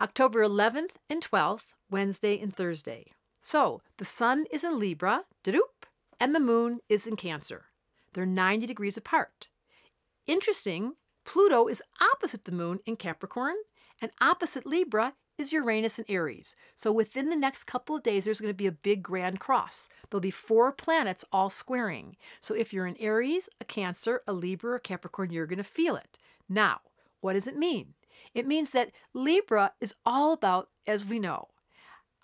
October 11th and 12th, Wednesday and Thursday. So the sun is in Libra, and the moon is in Cancer. They're 90 degrees apart. Interesting, Pluto is opposite the moon in Capricorn, and opposite Libra is Uranus and Aries. So within the next couple of days, there's going to be a big grand cross. There'll be four planets all squaring. So if you're an Aries, a Cancer, a Libra, or Capricorn, you're going to feel it. Now, what does it mean? It means that Libra is all about, as we know,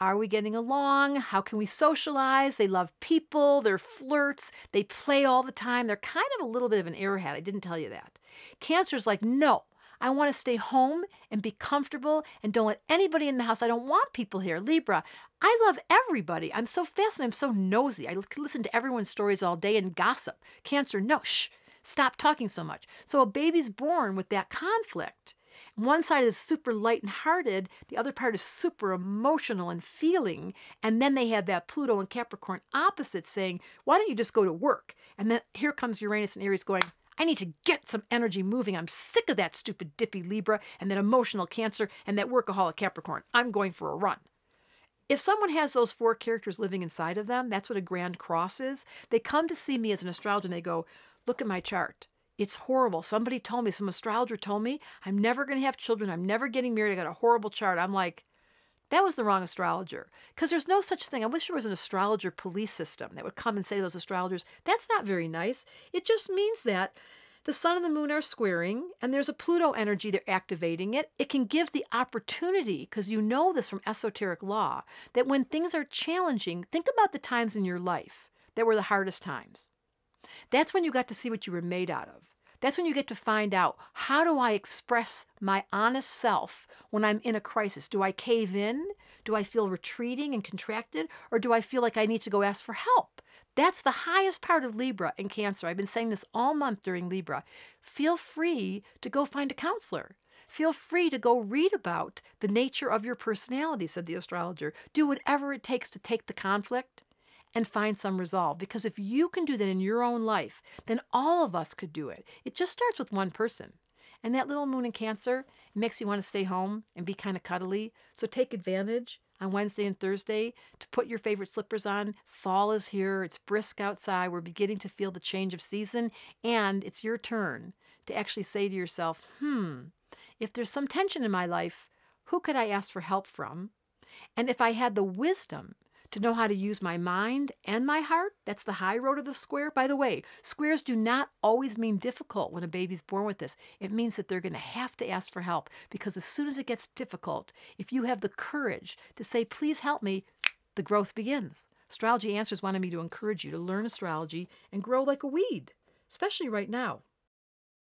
are we getting along? How can we socialize? They love people, they're flirts, they play all the time. They're kind of a little bit of an airhead. I didn't tell you that. Cancer's like, no, I want to stay home and be comfortable and don't let anybody in the house. I don't want people here. Libra, I love everybody. I'm so fascinated. I'm so nosy. I listen to everyone's stories all day and gossip. Cancer, no, shh, stop talking so much. So a baby's born with that conflict. One side is super light and hearted, the other part is super emotional and feeling. And then they have that Pluto and Capricorn opposite saying, why don't you just go to work? And then here comes Uranus and Aries going, I need to get some energy moving. I'm sick of that stupid dippy Libra and that emotional Cancer and that workaholic Capricorn. I'm going for a run. If someone has those four characters living inside of them, that's what a grand cross is. They come to see me as an astrologer and they go, Look at my chart. It's horrible. Somebody told me, some astrologer told me, I'm never going to have children. I'm never getting married. I got a horrible chart. I'm like, that was the wrong astrologer. Because there's no such thing. I wish there was an astrologer police system that would come and say to those astrologers, that's not very nice. It just means that the sun and the moon are squaring, and there's a Pluto energy, they're activating it. It can give the opportunity, because you know this from esoteric law, that when things are challenging, think about the times in your life that were the hardest times. That's when you got to see what you were made out of. That's when you get to find out how do I express my honest self when I'm in a crisis? Do I cave in? Do I feel retreating and contracted? Or do I feel like I need to go ask for help? That's the highest part of Libra and Cancer. I've been saying this all month during Libra. Feel free to go find a counselor. Feel free to go read about the nature of your personality, said the astrologer. Do whatever it takes to take the conflict and find some resolve. Because if you can do that in your own life, then all of us could do it. It just starts with one person. And that little moon in Cancer makes you want to stay home and be kind of cuddly. So take advantage on Wednesday and Thursday to put your favorite slippers on. Fall is here, it's brisk outside, we're beginning to feel the change of season, and it's your turn to actually say to yourself, hmm, if there's some tension in my life, who could I ask for help from? And if I had the wisdom to know how to use my mind and my heart. That's the high road of the square. By the way, squares do not always mean difficult when a baby's born with this. It means that they're going to have to ask for help because as soon as it gets difficult, if you have the courage to say, please help me, the growth begins. Astrology Answers wanted me to encourage you to learn astrology and grow like a weed, especially right now.